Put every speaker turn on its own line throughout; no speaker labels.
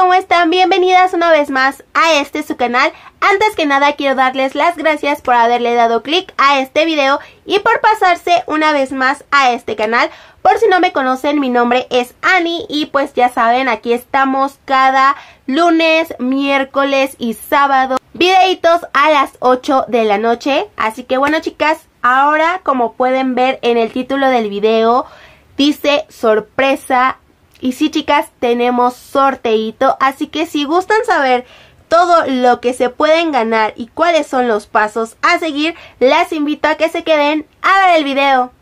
¿Cómo están? Bienvenidas una vez más a este su canal. Antes que nada quiero darles las gracias por haberle dado clic a este video y por pasarse una vez más a este canal. Por si no me conocen, mi nombre es Ani y pues ya saben, aquí estamos cada lunes, miércoles y sábado. Videitos a las 8 de la noche. Así que bueno chicas, ahora como pueden ver en el título del video, dice sorpresa y sí, chicas, tenemos sorteito, así que si gustan saber todo lo que se pueden ganar y cuáles son los pasos a seguir, las invito a que se queden a ver el video.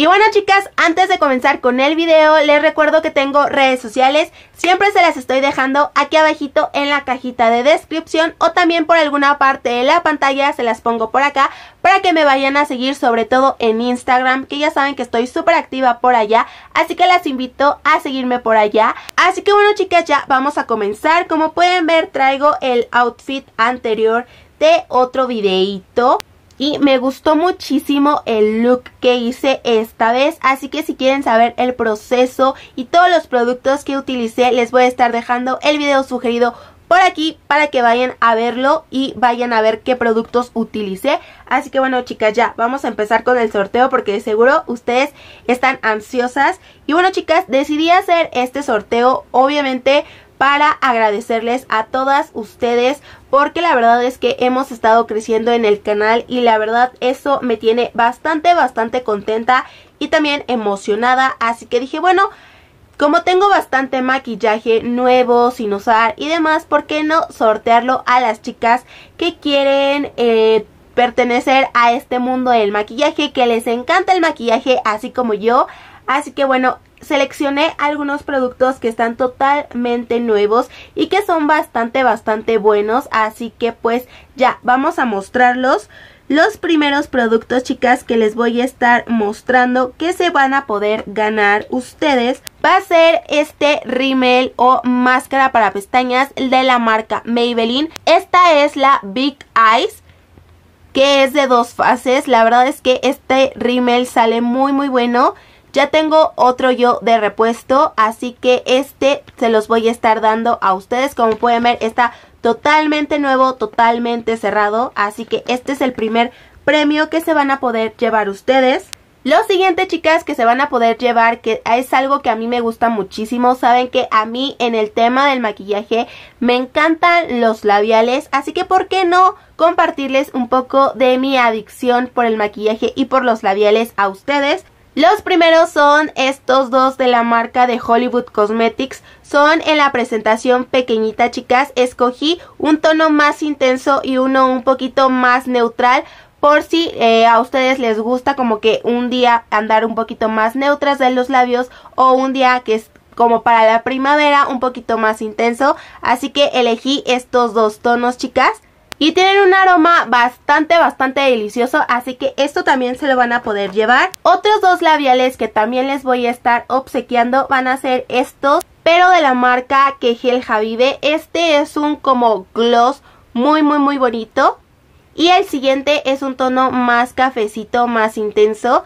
Y bueno chicas, antes de comenzar con el video, les recuerdo que tengo redes sociales, siempre se las estoy dejando aquí abajito en la cajita de descripción o también por alguna parte de la pantalla se las pongo por acá para que me vayan a seguir sobre todo en Instagram, que ya saben que estoy súper activa por allá, así que las invito a seguirme por allá. Así que bueno chicas, ya vamos a comenzar, como pueden ver traigo el outfit anterior de otro videito y me gustó muchísimo el look que hice esta vez, así que si quieren saber el proceso y todos los productos que utilicé, les voy a estar dejando el video sugerido por aquí para que vayan a verlo y vayan a ver qué productos utilicé. Así que bueno chicas, ya vamos a empezar con el sorteo porque de seguro ustedes están ansiosas. Y bueno chicas, decidí hacer este sorteo obviamente para agradecerles a todas ustedes porque la verdad es que hemos estado creciendo en el canal y la verdad eso me tiene bastante, bastante contenta y también emocionada. Así que dije, bueno, como tengo bastante maquillaje nuevo, sin usar y demás, ¿por qué no sortearlo a las chicas que quieren... Eh, pertenecer a este mundo del maquillaje que les encanta el maquillaje así como yo así que bueno seleccioné algunos productos que están totalmente nuevos y que son bastante, bastante buenos. Así que pues ya, vamos a mostrarlos los primeros productos chicas que les voy a estar mostrando que se van a poder ganar ustedes va a ser este rímel o máscara para pestañas de la marca Maybelline esta es la Big Eyes que es de dos fases la verdad es que este rímel sale muy muy bueno ya tengo otro yo de repuesto, así que este se los voy a estar dando a ustedes. Como pueden ver, está totalmente nuevo, totalmente cerrado. Así que este es el primer premio que se van a poder llevar ustedes. Lo siguiente, chicas, que se van a poder llevar, que es algo que a mí me gusta muchísimo. Saben que a mí en el tema del maquillaje me encantan los labiales, así que ¿por qué no compartirles un poco de mi adicción por el maquillaje y por los labiales a ustedes? Los primeros son estos dos de la marca de Hollywood Cosmetics. Son en la presentación pequeñita, chicas. Escogí un tono más intenso y uno un poquito más neutral por si eh, a ustedes les gusta como que un día andar un poquito más neutras de los labios o un día que es como para la primavera un poquito más intenso. Así que elegí estos dos tonos, chicas. Y tienen un aroma bastante, bastante delicioso, así que esto también se lo van a poder llevar. Otros dos labiales que también les voy a estar obsequiando van a ser estos, pero de la marca Kegel Javive. Este es un como gloss muy, muy, muy bonito. Y el siguiente es un tono más cafecito, más intenso.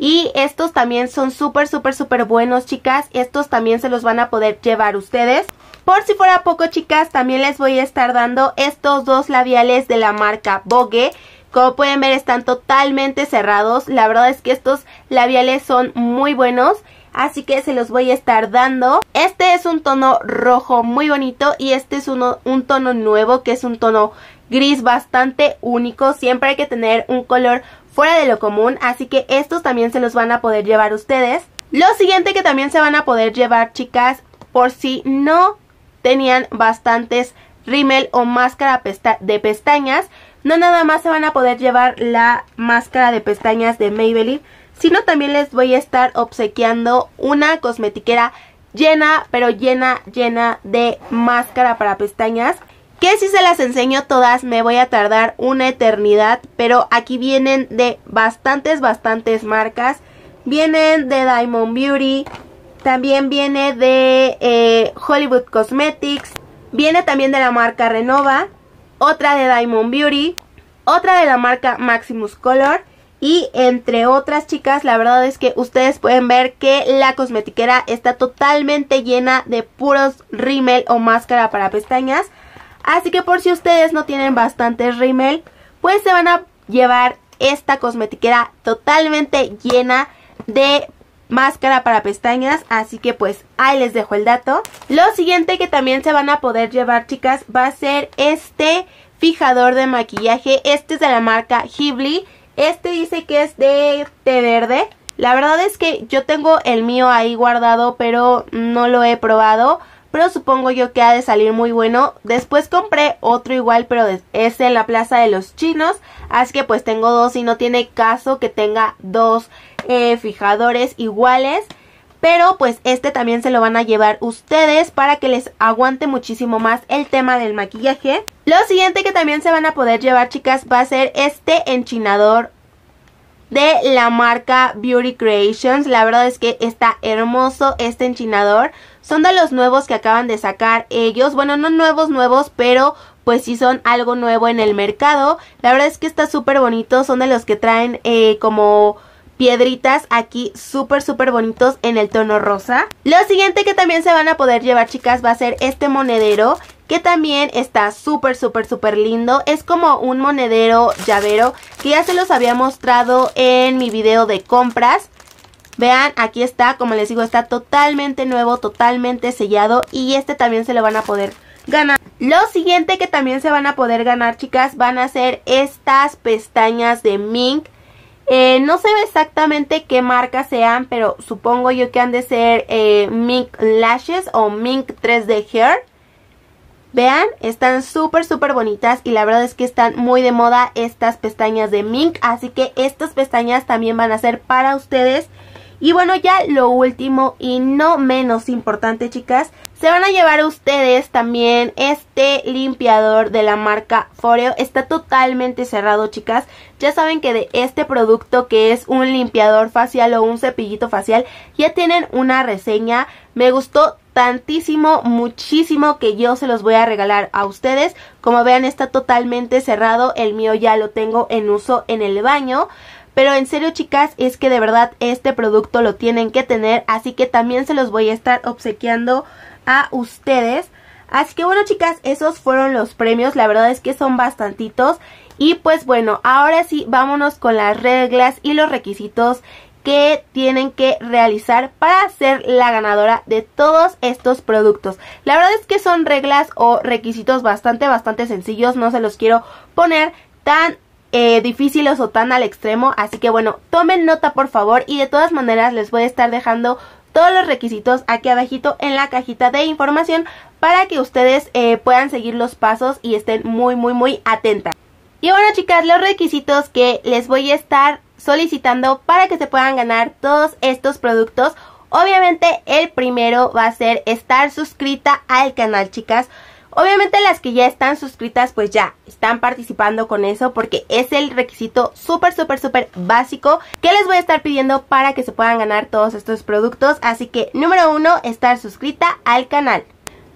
Y estos también son súper, súper, súper buenos, chicas. Estos también se los van a poder llevar ustedes. Por si fuera poco, chicas, también les voy a estar dando estos dos labiales de la marca Vogue. Como pueden ver, están totalmente cerrados. La verdad es que estos labiales son muy buenos así que se los voy a estar dando. Este es un tono rojo muy bonito y este es un tono nuevo que es un tono gris bastante único. Siempre hay que tener un color fuera de lo común, así que estos también se los van a poder llevar ustedes. Lo siguiente que también se van a poder llevar, chicas, por si no tenían bastantes rímel o máscara de pestañas, no nada más se van a poder llevar la máscara de pestañas de Maybelline, sino también les voy a estar obsequiando una cosmetiquera llena, pero llena, llena de máscara para pestañas que si se las enseño todas me voy a tardar una eternidad, pero aquí vienen de bastantes, bastantes marcas. Vienen de Diamond Beauty, también viene de eh, Hollywood Cosmetics, viene también de la marca Renova, otra de Diamond Beauty, otra de la marca Maximus Color y entre otras chicas, la verdad es que ustedes pueden ver que la cosmetiquera está totalmente llena de puros rímel o máscara para pestañas. Así que por si ustedes no tienen bastante rímel, pues se van a llevar esta cosmetiquera totalmente llena de máscara para pestañas, así que pues ahí les dejo el dato. Lo siguiente que también se van a poder llevar, chicas, va a ser este fijador de maquillaje. Este es de la marca Ghibli. Este dice que es de té verde. La verdad es que yo tengo el mío ahí guardado, pero no lo he probado pero supongo yo que ha de salir muy bueno. Después compré otro igual, pero es en la plaza de los chinos, así que pues tengo dos y no tiene caso que tenga dos eh, fijadores iguales. Pero pues este también se lo van a llevar ustedes para que les aguante muchísimo más el tema del maquillaje. Lo siguiente que también se van a poder llevar chicas va a ser este enchinador de la marca Beauty Creations. La verdad es que está hermoso este enchinador son de los nuevos que acaban de sacar ellos. Bueno, no nuevos, nuevos, pero pues sí son algo nuevo en el mercado. La verdad es que está súper bonito, son de los que traen eh, como piedritas aquí súper súper bonitos en el tono rosa. Lo siguiente que también se van a poder llevar chicas va a ser este monedero que también está súper súper súper lindo. Es como un monedero llavero que ya se los había mostrado en mi video de compras. Vean, aquí está, como les digo, está totalmente nuevo, totalmente sellado y este también se lo van a poder ganar. Lo siguiente que también se van a poder ganar, chicas, van a ser estas pestañas de Mink. Eh, no sé exactamente qué marca sean, pero supongo yo que han de ser eh, Mink Lashes o Mink 3D Hair. Vean, están súper súper bonitas y la verdad es que están muy de moda estas pestañas de Mink. Así que estas pestañas también van a ser para ustedes. Y bueno, ya lo último y no menos importante, chicas, se van a llevar ustedes también este limpiador de la marca Foreo. Está totalmente cerrado, chicas. Ya saben que de este producto que es un limpiador facial o un cepillito facial, ya tienen una reseña. Me gustó tantísimo, muchísimo que yo se los voy a regalar a ustedes. Como vean, está totalmente cerrado. El mío ya lo tengo en uso en el baño. Pero en serio, chicas, es que de verdad este producto lo tienen que tener. Así que también se los voy a estar obsequiando a ustedes. Así que bueno, chicas, esos fueron los premios. La verdad es que son bastantitos. Y pues bueno, ahora sí, vámonos con las reglas y los requisitos que tienen que realizar para ser la ganadora de todos estos productos. La verdad es que son reglas o requisitos bastante, bastante sencillos, no se los quiero poner tan eh, difícil o tan al extremo. Así que bueno, tomen nota por favor y de todas maneras les voy a estar dejando todos los requisitos aquí abajito en la cajita de información para que ustedes eh, puedan seguir los pasos y estén muy muy muy atentas. Y bueno chicas, los requisitos que les voy a estar solicitando para que se puedan ganar todos estos productos. Obviamente el primero va a ser estar suscrita al canal chicas. Obviamente las que ya están suscritas pues ya están participando con eso porque es el requisito súper súper súper básico que les voy a estar pidiendo para que se puedan ganar todos estos productos. Así que número uno, estar suscrita al canal.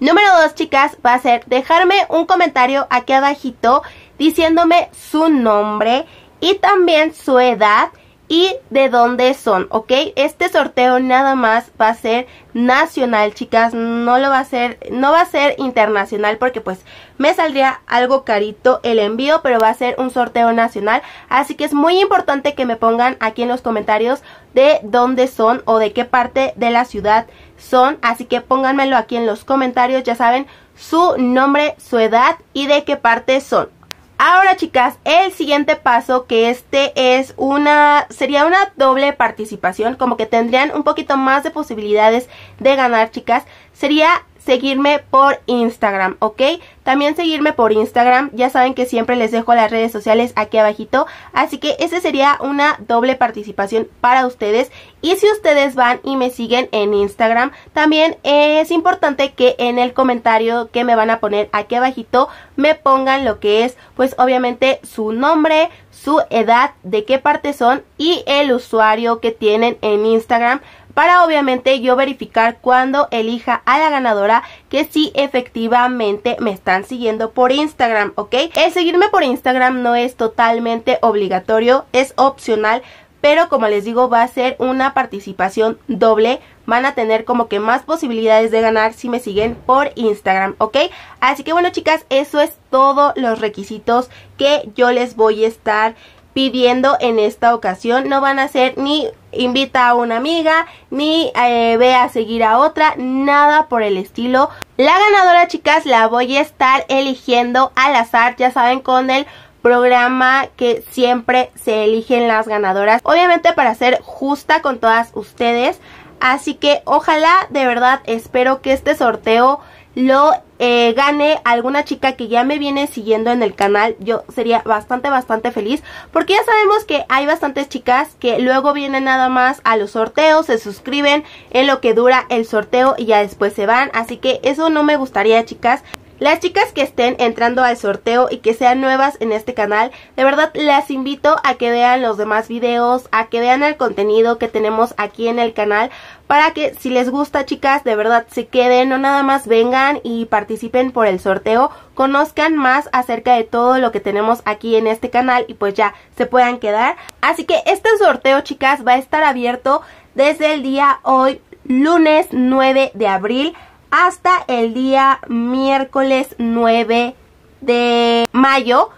Número dos chicas va a ser dejarme un comentario aquí abajito diciéndome su nombre y también su edad y de dónde son, ¿ok? Este sorteo nada más va a ser nacional, chicas, no lo va a ser, no va a ser internacional porque pues me saldría algo carito el envío, pero va a ser un sorteo nacional, así que es muy importante que me pongan aquí en los comentarios de dónde son o de qué parte de la ciudad son, así que pónganmelo aquí en los comentarios, ya saben, su nombre, su edad y de qué parte son, Ahora, chicas, el siguiente paso, que este es una, sería una doble participación, como que tendrían un poquito más de posibilidades de ganar, chicas, sería seguirme por Instagram, ¿ok? También seguirme por Instagram, ya saben que siempre les dejo las redes sociales aquí abajito, así que esa sería una doble participación para ustedes. Y si ustedes van y me siguen en Instagram, también es importante que en el comentario que me van a poner aquí abajito me pongan lo que es, pues obviamente su nombre, su edad, de qué parte son y el usuario que tienen en Instagram para obviamente yo verificar cuando elija a la ganadora que sí efectivamente me están siguiendo por Instagram, ¿ok? El seguirme por Instagram no es totalmente obligatorio, es opcional, pero como les digo va a ser una participación doble van a tener como que más posibilidades de ganar si me siguen por Instagram, ¿ok? Así que bueno chicas, eso es todos los requisitos que yo les voy a estar pidiendo en esta ocasión. No van a ser ni invita a una amiga, ni eh, ve a seguir a otra, nada por el estilo. La ganadora, chicas, la voy a estar eligiendo al azar, ya saben, con el programa que siempre se eligen las ganadoras. Obviamente para ser justa con todas ustedes. Así que ojalá, de verdad, espero que este sorteo lo eh, gane alguna chica que ya me viene siguiendo en el canal, yo sería bastante, bastante feliz. Porque ya sabemos que hay bastantes chicas que luego vienen nada más a los sorteos, se suscriben en lo que dura el sorteo y ya después se van. Así que eso no me gustaría, chicas. Las chicas que estén entrando al sorteo y que sean nuevas en este canal, de verdad las invito a que vean los demás videos, a que vean el contenido que tenemos aquí en el canal para que si les gusta chicas, de verdad se queden, no nada más vengan y participen por el sorteo, conozcan más acerca de todo lo que tenemos aquí en este canal y pues ya se puedan quedar. Así que este sorteo chicas va a estar abierto desde el día hoy, lunes 9 de abril hasta el día miércoles 9 de mayo.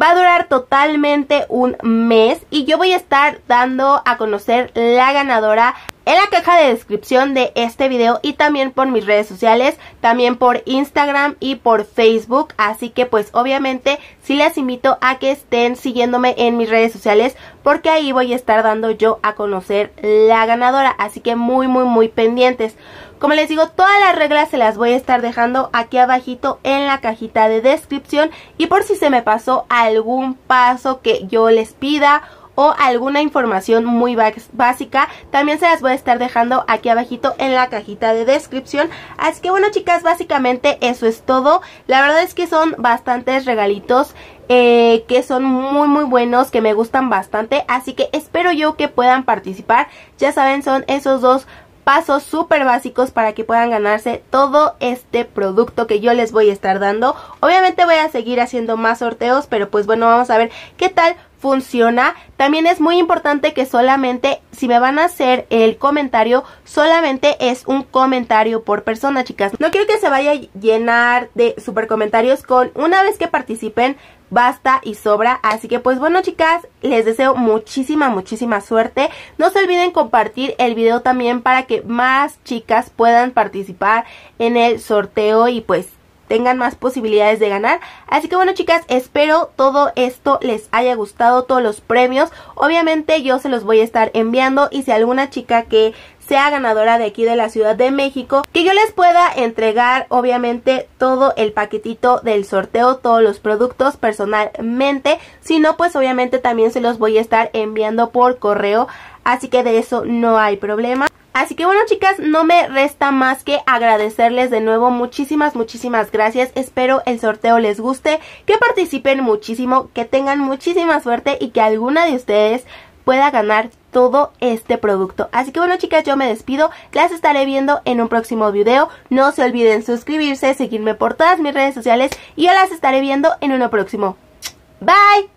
Va a durar totalmente un mes y yo voy a estar dando a conocer la ganadora en la caja de descripción de este video y también por mis redes sociales, también por Instagram y por Facebook. Así que pues obviamente sí les invito a que estén siguiéndome en mis redes sociales porque ahí voy a estar dando yo a conocer la ganadora. Así que muy muy muy pendientes. Como les digo, todas las reglas se las voy a estar dejando aquí abajito en la cajita de descripción y por si se me pasó algún paso que yo les pida o alguna información muy básica, también se las voy a estar dejando aquí abajito en la cajita de descripción. Así que bueno chicas, básicamente eso es todo. La verdad es que son bastantes regalitos eh, que son muy muy buenos, que me gustan bastante, así que espero yo que puedan participar. Ya saben, son esos dos pasos súper básicos para que puedan ganarse todo este producto que yo les voy a estar dando. Obviamente voy a seguir haciendo más sorteos, pero pues bueno, vamos a ver qué tal funciona. También es muy importante que solamente, si me van a hacer el comentario, solamente es un comentario por persona, chicas. No quiero que se vaya a llenar de super comentarios con una vez que participen basta y sobra. Así que pues bueno chicas, les deseo muchísima, muchísima suerte. No se olviden compartir el video también para que más chicas puedan participar en el sorteo y pues tengan más posibilidades de ganar. Así que bueno chicas, espero todo esto les haya gustado, todos los premios. Obviamente yo se los voy a estar enviando y si alguna chica que sea ganadora de aquí de la Ciudad de México, que yo les pueda entregar obviamente todo el paquetito del sorteo, todos los productos personalmente, si no pues obviamente también se los voy a estar enviando por correo, así que de eso no hay problema. Así que bueno chicas, no me resta más que agradecerles de nuevo muchísimas, muchísimas gracias. Espero el sorteo les guste, que participen muchísimo, que tengan muchísima suerte y que alguna de ustedes pueda ganar todo este producto. Así que bueno chicas, yo me despido, las estaré viendo en un próximo video. No se olviden suscribirse, seguirme por todas mis redes sociales y yo las estaré viendo en uno próximo. Bye!